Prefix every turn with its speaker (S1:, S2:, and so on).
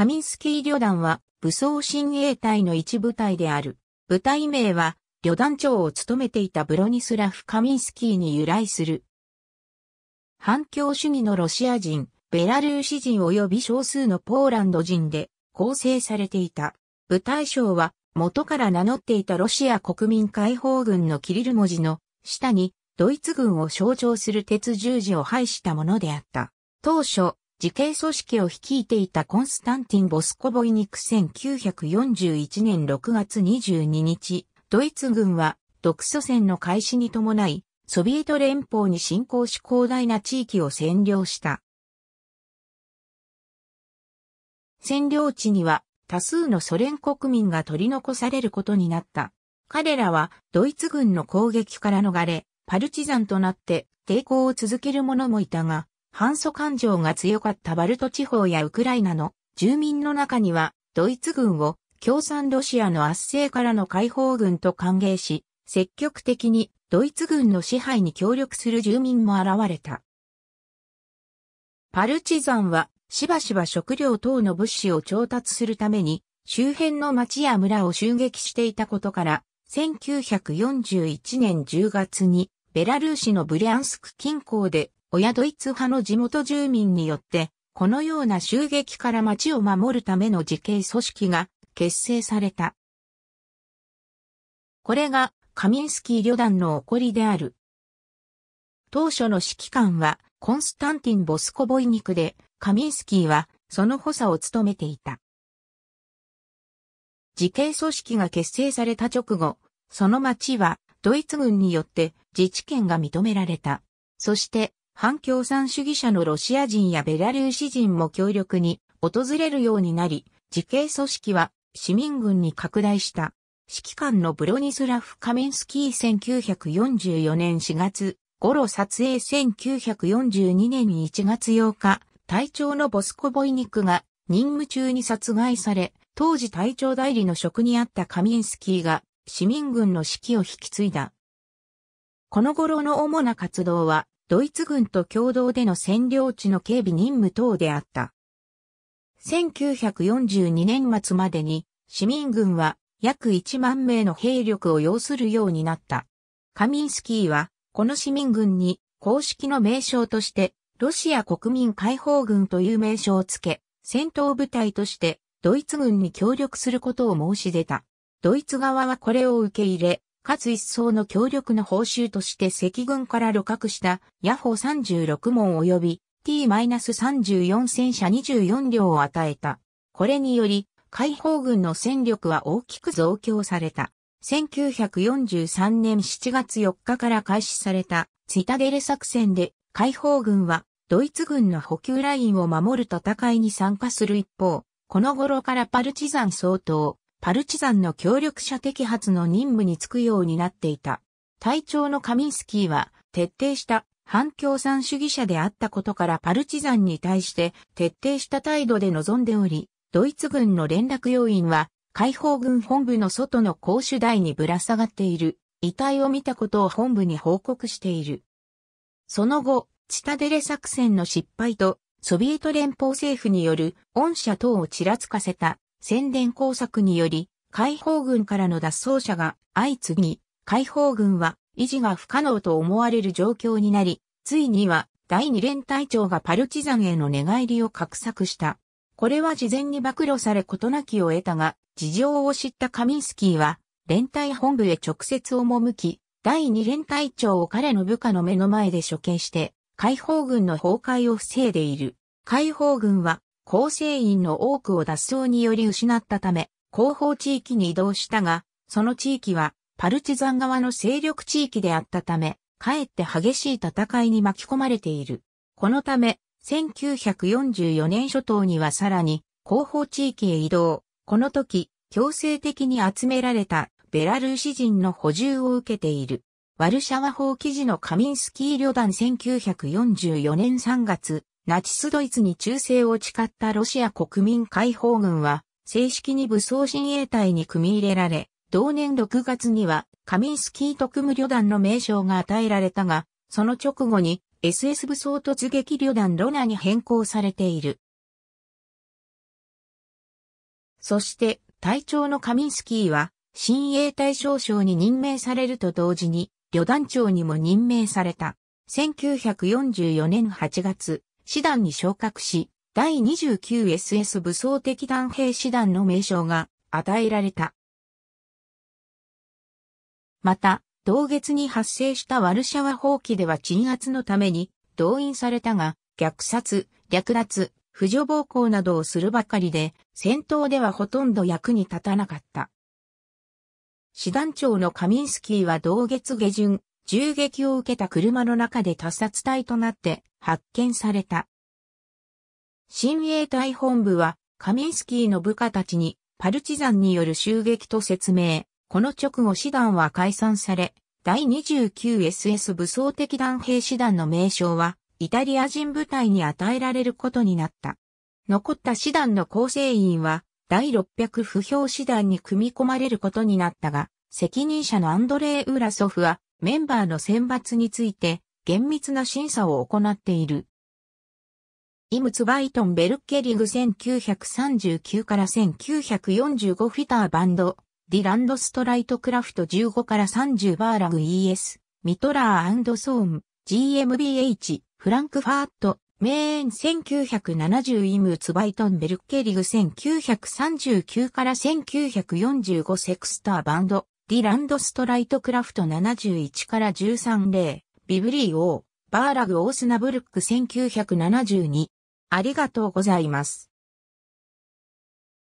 S1: カミンスキー旅団は武装親衛隊の一部隊である。部隊名は旅団長を務めていたブロニスラフ・カミンスキーに由来する。反共主義のロシア人、ベラルーシ人及び少数のポーランド人で構成されていた。部隊長は元から名乗っていたロシア国民解放軍のキリル文字の下にドイツ軍を象徴する鉄十字を配したものであった。当初、自警組織を率いていたコンスタンティン・ボスコボイニク1941年6月22日、ドイツ軍は独ソ戦の開始に伴い、ソビエト連邦に侵攻し広大な地域を占領した。占領地には多数のソ連国民が取り残されることになった。彼らはドイツ軍の攻撃から逃れ、パルチザンとなって抵抗を続ける者もいたが、反祖感情が強かったバルト地方やウクライナの住民の中には、ドイツ軍を共産ロシアの圧政からの解放軍と歓迎し、積極的にドイツ軍の支配に協力する住民も現れた。パルチザンはしばしば食料等の物資を調達するために周辺の町や村を襲撃していたことから、1941年10月にベラルーシのブリャンスク近郊で親ドイツ派の地元住民によって、このような襲撃から町を守るための自警組織が結成された。これがカミンスキー旅団の起こりである。当初の指揮官はコンスタンティン・ボスコボイニクで、カミンスキーはその補佐を務めていた。自警組織が結成された直後、その町はドイツ軍によって自治権が認められた。そして反共産主義者のロシア人やベラルーシ人も協力に訪れるようになり、自警組織は市民軍に拡大した。指揮官のブロニスラフ・カミンスキー1944年4月、頃撮影1942年1月8日、隊長のボスコボイニクが任務中に殺害され、当時隊長代理の職にあったカミンスキーが市民軍の指揮を引き継いだ。この頃の主な活動は、ドイツ軍と共同での占領地の警備任務等であった。1942年末までに市民軍は約1万名の兵力を要するようになった。カミンスキーはこの市民軍に公式の名称としてロシア国民解放軍という名称をつけ、戦闘部隊としてドイツ軍に協力することを申し出た。ドイツ側はこれを受け入れ、かつ一層の強力な報酬として赤軍から露獲したヤホ36門及び T-34 戦車24両を与えた。これにより、解放軍の戦力は大きく増強された。1943年7月4日から開始されたツイタデレ作戦で解放軍はドイツ軍の補給ラインを守る戦いに参加する一方、この頃からパルチザン総統、パルチザンの協力者摘発の任務に就くようになっていた。隊長のカミンスキーは、徹底した反共産主義者であったことからパルチザンに対して徹底した態度で臨んでおり、ドイツ軍の連絡要員は解放軍本部の外の公主台にぶら下がっている遺体を見たことを本部に報告している。その後、チタデレ作戦の失敗とソビエト連邦政府による恩赦等をちらつかせた宣伝工作により、解放軍からの脱走者が相次ぎ、解放軍は維持が不可能と思われる状況になり、ついには第二連隊長がパルチザンへの寝返りを画策した。これは事前に暴露され事なきを得たが、事情を知ったカミンスキーは、連隊本部へ直接赴き、第二連隊長を彼の部下の目の前で処刑して、解放軍の崩壊を防いでいる。解放軍は構成員の多くを脱走により失ったため、後方地域に移動したが、その地域はパルチザン側の勢力地域であったため、かえって激しい戦いに巻き込まれている。このため、1944年初頭にはさらに後方地域へ移動。この時、強制的に集められたベラルーシ人の補充を受けている。ワルシャワ法記事のカミンスキー旅団1944年3月、ナチスドイツに忠誠を誓ったロシア国民解放軍は、正式に武装親衛隊に組み入れられ、同年6月には、カミンスキー特務旅団の名称が与えられたが、その直後に SS 武装突撃旅団ロナに変更されている。そして、隊長のカミンスキーは、親衛隊少将に任命されると同時に、旅団長にも任命された。1944年8月、師団に昇格し、第 29SS 武装的弾兵師団の名称が与えられた。また、同月に発生したワルシャワ放棄では鎮圧のために動員されたが、虐殺、略奪、婦女暴行などをするばかりで、戦闘ではほとんど役に立たなかった。師団長のカミンスキーは同月下旬、銃撃を受けた車の中で他殺隊となって発見された。新衛隊本部はカミンスキーの部下たちにパルチザンによる襲撃と説明。この直後師団は解散され、第 29SS 武装的団兵師団の名称はイタリア人部隊に与えられることになった。残った師団の構成員は第600不評師団に組み込まれることになったが、責任者のアンドレイ・ウラソフはメンバーの選抜について厳密な審査を行っている。イムツ・バイトン・ベルッケリグ1939から1945フィターバンド、ディランド・ストライトクラフト15から30バーラグ ES、ミトラーソーン、GMBH、フランクファート、メーン1970イムツ・バイトン・ベルッケリグ1939から1945セクスターバンド、ディランドストライトクラフト71から13例、ビブリー王、バーラグ・オースナブルック1972。ありがとうございます。